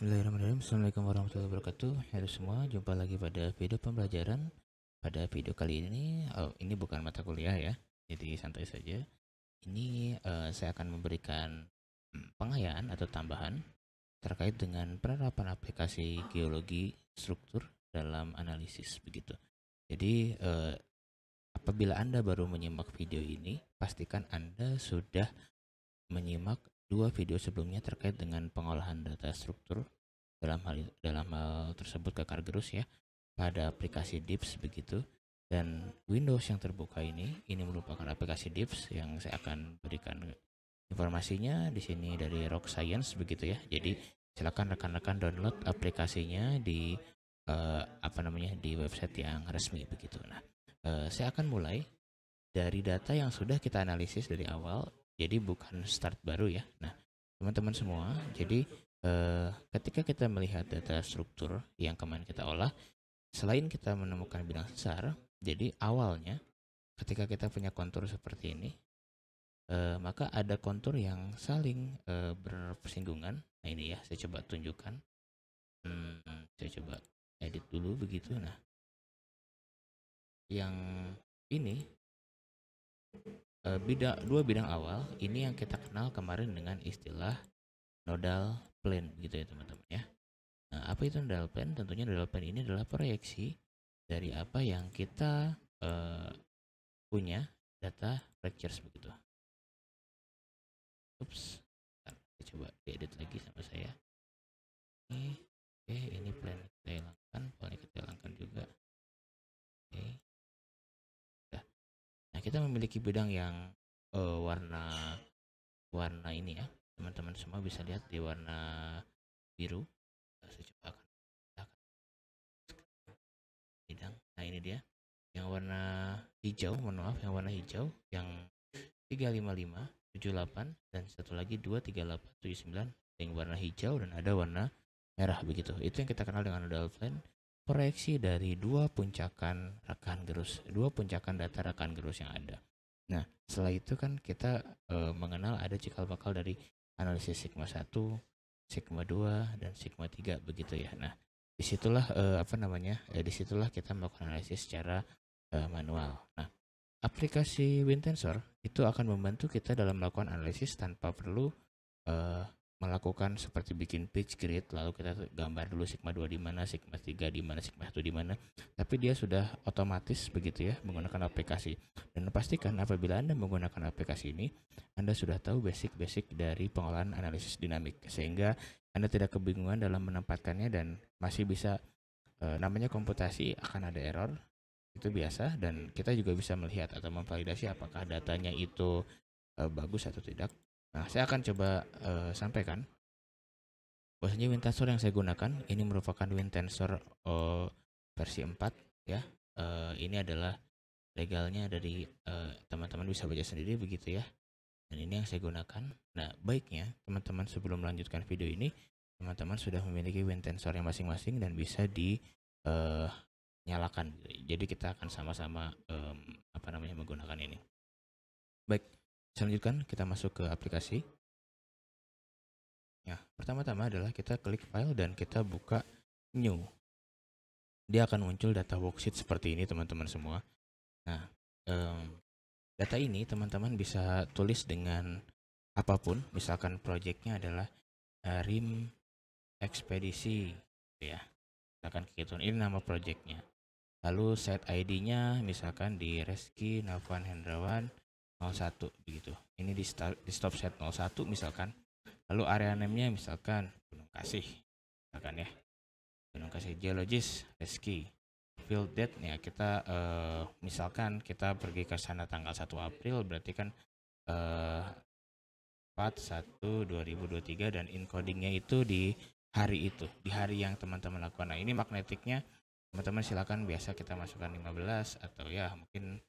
Bismillahirrahmanirrahim Assalamualaikum warahmatullahi wabarakatuh Halo semua, jumpa lagi pada video pembelajaran Pada video kali ini oh, Ini bukan mata kuliah ya Jadi santai saja Ini uh, saya akan memberikan hmm, pengayaan atau tambahan Terkait dengan penerapan aplikasi geologi struktur dalam analisis begitu. Jadi uh, apabila Anda baru menyimak video ini Pastikan Anda sudah menyimak dua video sebelumnya terkait dengan pengolahan data struktur dalam hal dalam hal tersebut ke Cargerus ya pada aplikasi Dips begitu dan Windows yang terbuka ini ini merupakan aplikasi Dips yang saya akan berikan informasinya di sini dari Rock Science begitu ya jadi silakan rekan-rekan download aplikasinya di eh, apa namanya di website yang resmi begitu nah eh, saya akan mulai dari data yang sudah kita analisis dari awal jadi bukan start baru ya nah teman-teman semua jadi eh, ketika kita melihat data struktur yang kemarin kita olah selain kita menemukan bidang besar, jadi awalnya ketika kita punya kontur seperti ini eh, maka ada kontur yang saling eh, bersinggungan nah ini ya saya coba tunjukkan hmm, saya coba edit dulu begitu nah yang ini Eh, bidang dua bidang awal ini yang kita kenal kemarin dengan istilah nodal plan gitu ya teman-teman ya. Nah, apa itu nodal plan Tentunya nodal plan ini adalah proyeksi dari apa yang kita eh, punya data lectures begitu. Oops. Bentar, coba edit lagi sama saya. Ini, oke, okay, memiliki bidang yang uh, warna warna ini ya teman-teman semua bisa lihat di warna biru eh, saya coba akan bidang nah ini dia yang warna hijau mohon maaf yang warna hijau yang 355 78 dan satu lagi 23879 yang warna hijau dan ada warna merah begitu itu yang kita kenal dengan adult line proyeksi dari dua puncakan rekan gerus, dua puncakan data rekan gerus yang ada. Nah, setelah itu kan kita e, mengenal ada cikal bakal dari analisis sigma 1, sigma 2 dan sigma 3 begitu ya. Nah, disitulah e, apa namanya? E, disitulah kita melakukan analisis secara e, manual. Nah, aplikasi WinTensor itu akan membantu kita dalam melakukan analisis tanpa perlu e, melakukan seperti bikin pitch grid lalu kita gambar dulu sigma 2 di mana, sigma 3 di mana, sigma 1 di mana. Tapi dia sudah otomatis begitu ya menggunakan aplikasi. Dan pastikan apabila Anda menggunakan aplikasi ini, Anda sudah tahu basic-basic dari pengolahan analisis dinamik sehingga Anda tidak kebingungan dalam menempatkannya dan masih bisa e, namanya komputasi akan ada error itu biasa dan kita juga bisa melihat atau memvalidasi apakah datanya itu e, bagus atau tidak Nah, saya akan coba uh, sampaikan bahwasanya wind tensor yang saya gunakan ini merupakan wind tensor uh, eh, versi 4 ya. Uh, ini adalah legalnya dari teman-teman uh, bisa baca sendiri begitu ya. Dan ini yang saya gunakan. Nah, baiknya teman-teman sebelum melanjutkan video ini, teman-teman sudah memiliki wind tensor yang masing-masing dan bisa di uh, nyalakan. Jadi kita akan sama-sama um, apa namanya menggunakan ini. Baik. Selanjutkan kita masuk ke aplikasi. Ya, pertama-tama adalah kita klik file dan kita buka new. Dia akan muncul data worksheet seperti ini teman-teman semua. Nah, um, data ini teman-teman bisa tulis dengan apapun. Misalkan projectnya adalah eh, RIM ekspedisi, gitu ya. Misalkan gitu. Ini nama projectnya. Lalu set ID-nya misalkan di Reski Navan Hendrawan 01 begitu ini di, start, di stop set 01 misalkan lalu area name nya misalkan Gunung Kasih misalkan ya Gunung Kasih Geologis Reski field date ya kita uh, misalkan kita pergi ke sana tanggal 1 April berarti kan uh, 4 1 2023 dan encodingnya itu di hari itu di hari yang teman-teman lakukan nah ini magnetiknya teman-teman silakan biasa kita masukkan 15 atau ya mungkin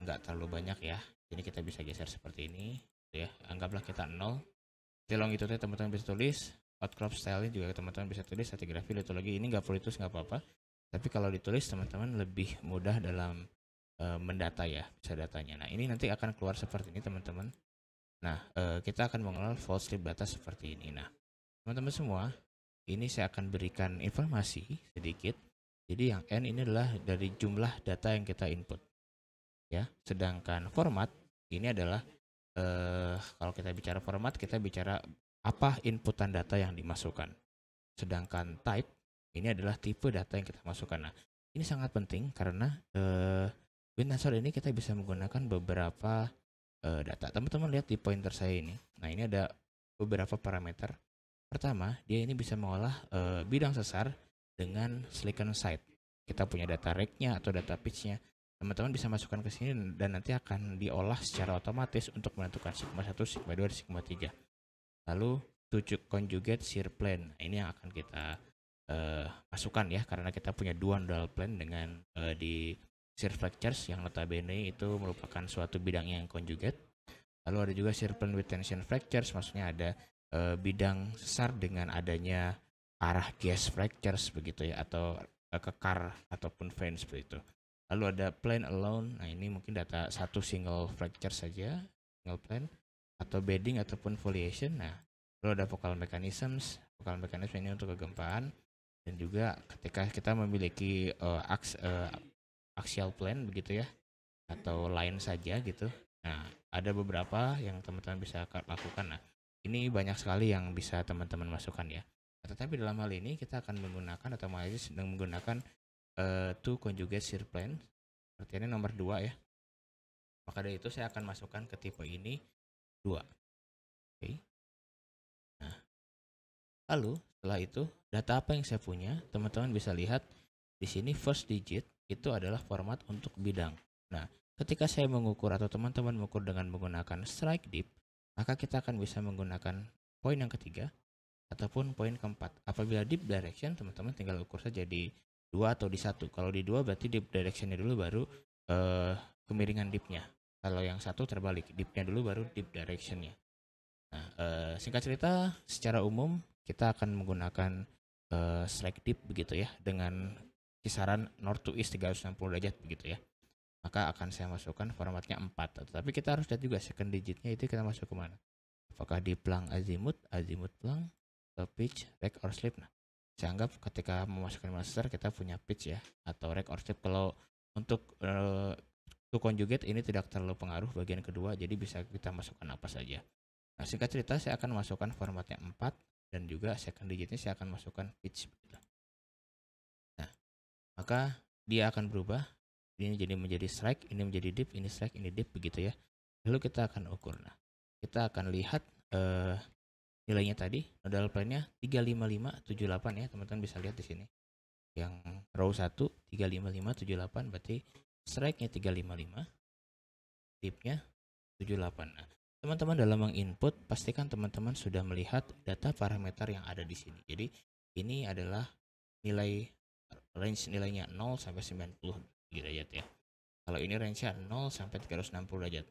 nggak terlalu banyak ya ini kita bisa geser seperti ini gitu ya anggaplah kita nol jadi itu teman-teman bisa tulis outcrop style juga teman-teman bisa tulis itu lagi, ini nggak perlu ditulis nggak apa-apa tapi kalau ditulis teman-teman lebih mudah dalam e, mendata ya bisa datanya nah ini nanti akan keluar seperti ini teman-teman nah e, kita akan mengenal false strip data seperti ini nah teman-teman semua ini saya akan berikan informasi sedikit jadi yang n ini adalah dari jumlah data yang kita input ya sedangkan format ini adalah eh, kalau kita bicara format kita bicara apa inputan data yang dimasukkan sedangkan type ini adalah tipe data yang kita masukkan nah ini sangat penting karena eh, WinAnswer ini kita bisa menggunakan beberapa eh, data teman-teman lihat di pointer saya ini nah ini ada beberapa parameter pertama dia ini bisa mengolah eh, bidang sesar dengan silicon site kita punya data nya atau data pitch nya teman-teman bisa masukkan ke sini dan nanti akan diolah secara otomatis untuk menentukan sigma 1, sigma 2, sigma 3. Lalu tujuh conjugate shear plane. Nah, ini yang akan kita uh, masukkan ya karena kita punya dua nodal plane dengan uh, di shear fractures yang notabene itu merupakan suatu bidang yang conjugate. Lalu ada juga shear plane with tension fractures, maksudnya ada uh, bidang sesar dengan adanya arah gas fractures begitu ya atau kekar ataupun vein begitu. Lalu ada plan alone. Nah, ini mungkin data satu single fracture saja, single plan atau bedding ataupun foliation. Nah, lalu ada focal mechanisms. focal mechanism ini untuk kegempaan dan juga ketika kita memiliki uh, aks uh, axial plan begitu ya atau line saja gitu. Nah, ada beberapa yang teman-teman bisa lakukan. Nah, ini banyak sekali yang bisa teman-teman masukkan ya. Nah, tetapi dalam hal ini kita akan menggunakan atau sedang menggunakan uh, eh, to conjugate Berarti ini nomor 2 ya maka dari itu saya akan masukkan ke tipe ini 2 oke okay. nah lalu setelah itu data apa yang saya punya teman-teman bisa lihat di sini first digit itu adalah format untuk bidang nah ketika saya mengukur atau teman-teman mengukur dengan menggunakan strike deep maka kita akan bisa menggunakan poin yang ketiga ataupun poin keempat. Apabila deep direction, teman-teman tinggal ukur saja di dua atau di satu kalau di dua berarti dip directionnya dulu baru uh, kemiringan dipnya kalau yang satu terbalik dipnya dulu baru dip directionnya nah uh, singkat cerita secara umum kita akan menggunakan uh, eh, strike dip begitu ya dengan kisaran north to east 360 derajat begitu ya maka akan saya masukkan formatnya 4 tapi kita harus lihat juga second digitnya itu kita masuk kemana apakah di plank azimut azimut plank atau pitch rack or slip nah saya anggap ketika memasukkan master kita punya pitch ya atau rack or step kalau untuk uh, to conjugate ini tidak terlalu pengaruh bagian kedua jadi bisa kita masukkan apa saja nah singkat cerita saya akan masukkan formatnya 4 dan juga second digitnya saya akan masukkan pitch begitu. nah maka dia akan berubah ini jadi menjadi strike ini menjadi deep ini strike ini deep begitu ya lalu kita akan ukur nah kita akan lihat eh, nilainya tadi nodal plannya 35578 ya teman-teman bisa lihat di sini yang row 1 35578 berarti strike-nya 355 tip nya 78 nah teman-teman dalam menginput pastikan teman-teman sudah melihat data parameter yang ada di sini jadi ini adalah nilai range nilainya 0 sampai 90 derajat ya kalau ini range nya 0 sampai 360 derajat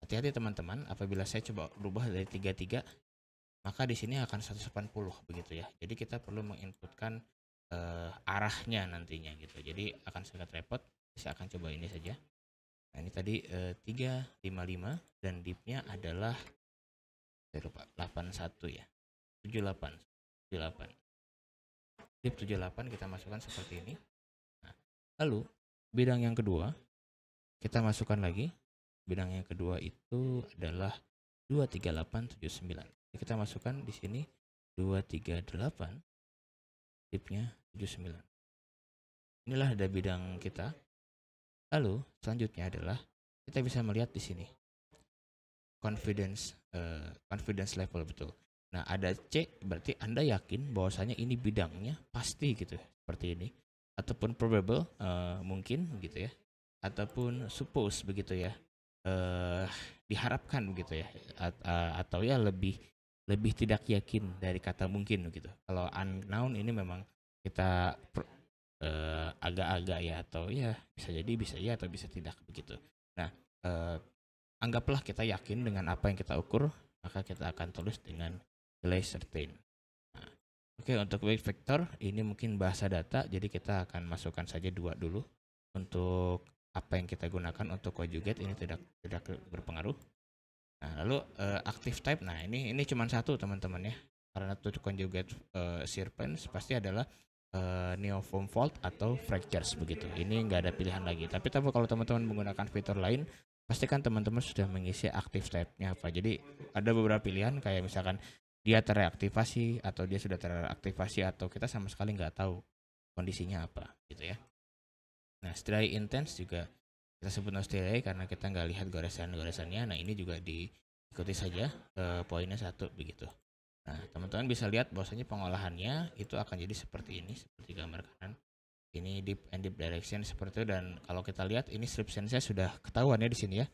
hati-hati teman-teman apabila saya coba rubah dari 33 maka di sini akan 180 begitu ya. Jadi kita perlu menginputkan uh, arahnya nantinya gitu. Jadi akan sangat repot. Saya akan coba ini saja. Nah, ini tadi uh, eh, 355 dan dipnya adalah saya lupa 81 ya. 78 78. Dip 78 kita masukkan seperti ini. Nah, lalu bidang yang kedua kita masukkan lagi. Bidang yang kedua itu adalah 23879 kita masukkan di sini 238 tipnya 79 inilah ada bidang kita lalu selanjutnya adalah kita bisa melihat di sini confidence uh, confidence level betul nah ada C berarti anda yakin bahwasanya ini bidangnya pasti gitu seperti ini ataupun probable uh, mungkin gitu ya ataupun suppose begitu ya uh, diharapkan begitu ya A uh, atau ya lebih lebih tidak yakin dari kata mungkin gitu. Kalau unknown ini memang kita agak eh, agak-agak ya atau ya bisa jadi bisa ya atau bisa tidak begitu. Nah, uh, anggaplah kita yakin dengan apa yang kita ukur, maka kita akan tulis dengan nilai certain. Nah, Oke, okay, untuk weight vector ini mungkin bahasa data, jadi kita akan masukkan saja dua dulu untuk apa yang kita gunakan untuk conjugate ini tidak tidak berpengaruh. Nah, lalu uh, active type. Nah, ini ini cuma satu teman-teman ya. Karena tuh conjugate uh, serpents pasti adalah uh, eh, neoform fault atau fractures begitu. Ini nggak ada pilihan lagi. Tapi tapi kalau teman-teman menggunakan fitur lain, pastikan teman-teman sudah mengisi active type-nya apa. Jadi ada beberapa pilihan kayak misalkan dia tereaktivasi atau dia sudah tereaktivasi atau kita sama sekali nggak tahu kondisinya apa gitu ya. Nah, setelah intense juga kita sebut no karena kita nggak lihat goresan-goresannya nah ini juga diikuti saja ke eh, poinnya satu begitu nah teman-teman bisa lihat bahwasanya pengolahannya itu akan jadi seperti ini seperti gambar kanan ini deep and deep direction seperti itu dan kalau kita lihat ini strip sense sudah ketahuan ya di sini ya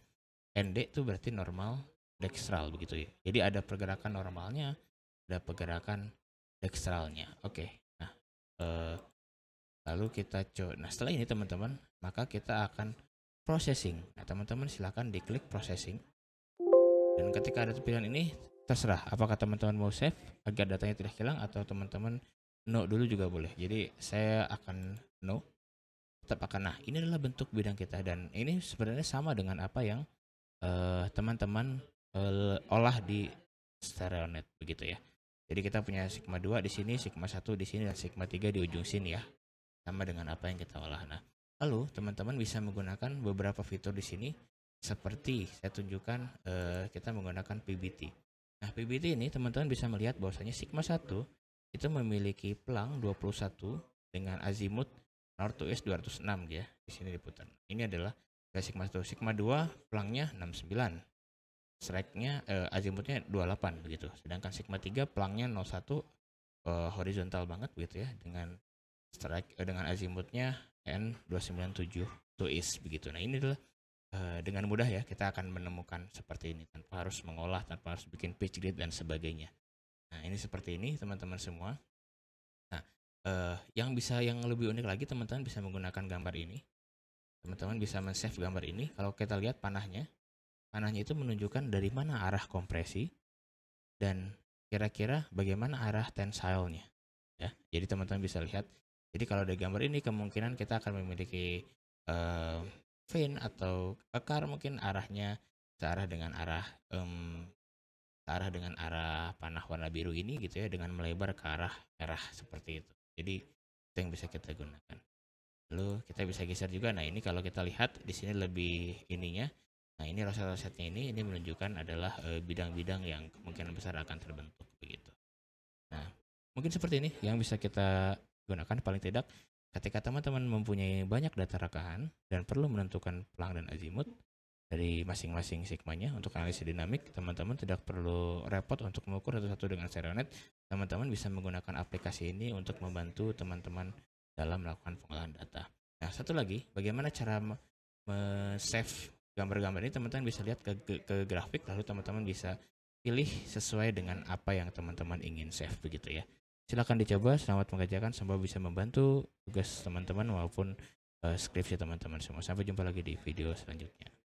ND itu berarti normal dextral begitu ya jadi ada pergerakan normalnya ada pergerakan dextralnya oke okay. nah eh, lalu kita coba nah setelah ini teman-teman maka kita akan processing. Nah, teman-teman silahkan diklik processing. Dan ketika ada pilihan ini, terserah apakah teman-teman mau save agar datanya tidak hilang atau teman-teman no dulu juga boleh. Jadi saya akan no, tetap akan nah. Ini adalah bentuk bidang kita dan ini sebenarnya sama dengan apa yang eh, teman-teman uh, uh, olah di stereonet begitu ya. Jadi kita punya sigma 2 di sini, sigma 1 di sini, dan sigma 3 di ujung sini ya. Sama dengan apa yang kita olah. Nah, Lalu teman-teman bisa menggunakan beberapa fitur di sini seperti saya tunjukkan eh, kita menggunakan PBT. Nah, PBT ini teman-teman bisa melihat bahwasanya sigma 1 itu memiliki pelang 21 dengan azimut north to east 206 ya. Di sini diputar. Ini adalah sigma 1. Sigma 2 pelangnya 69. Strike-nya eh, azimutnya 28 begitu. Sedangkan sigma 3 pelangnya 01 eh, horizontal banget begitu ya dengan strike uh, dengan azimutnya N297 is begitu. Nah, ini adalah eh, dengan mudah ya kita akan menemukan seperti ini tanpa harus mengolah, tanpa harus bikin pitch grid dan sebagainya. Nah, ini seperti ini teman-teman semua. Nah, uh, yang bisa yang lebih unik lagi teman-teman bisa menggunakan gambar ini. Teman-teman bisa men-save gambar ini. Kalau kita lihat panahnya, panahnya itu menunjukkan dari mana arah kompresi dan kira-kira bagaimana arah tensile-nya. Ya, jadi teman-teman bisa lihat jadi kalau ada gambar ini kemungkinan kita akan memiliki uh, eh, vein atau kekar mungkin arahnya searah dengan arah um, searah dengan arah panah warna biru ini gitu ya dengan melebar ke arah merah seperti itu. Jadi itu yang bisa kita gunakan. Lalu kita bisa geser juga. Nah ini kalau kita lihat di sini lebih ininya. Nah ini roset-rosetnya ini ini menunjukkan adalah eh, bidang-bidang uh, yang kemungkinan besar akan terbentuk begitu. Nah mungkin seperti ini yang bisa kita gunakan paling tidak ketika teman-teman mempunyai banyak data rekahan dan perlu menentukan pelang dan azimut dari masing-masing sigmanya untuk analisis dinamik, teman-teman tidak perlu repot untuk mengukur satu-satu dengan seronet Teman-teman bisa menggunakan aplikasi ini untuk membantu teman-teman dalam melakukan pengolahan data. Nah, satu lagi, bagaimana cara save gambar-gambar ini teman-teman bisa lihat ke, ke, ke grafik lalu teman-teman bisa pilih sesuai dengan apa yang teman-teman ingin save begitu ya. Silahkan dicoba, selamat mengajarkan, semoga bisa membantu tugas teman-teman maupun uh, eh, skripsi teman-teman semua. Sampai jumpa lagi di video selanjutnya.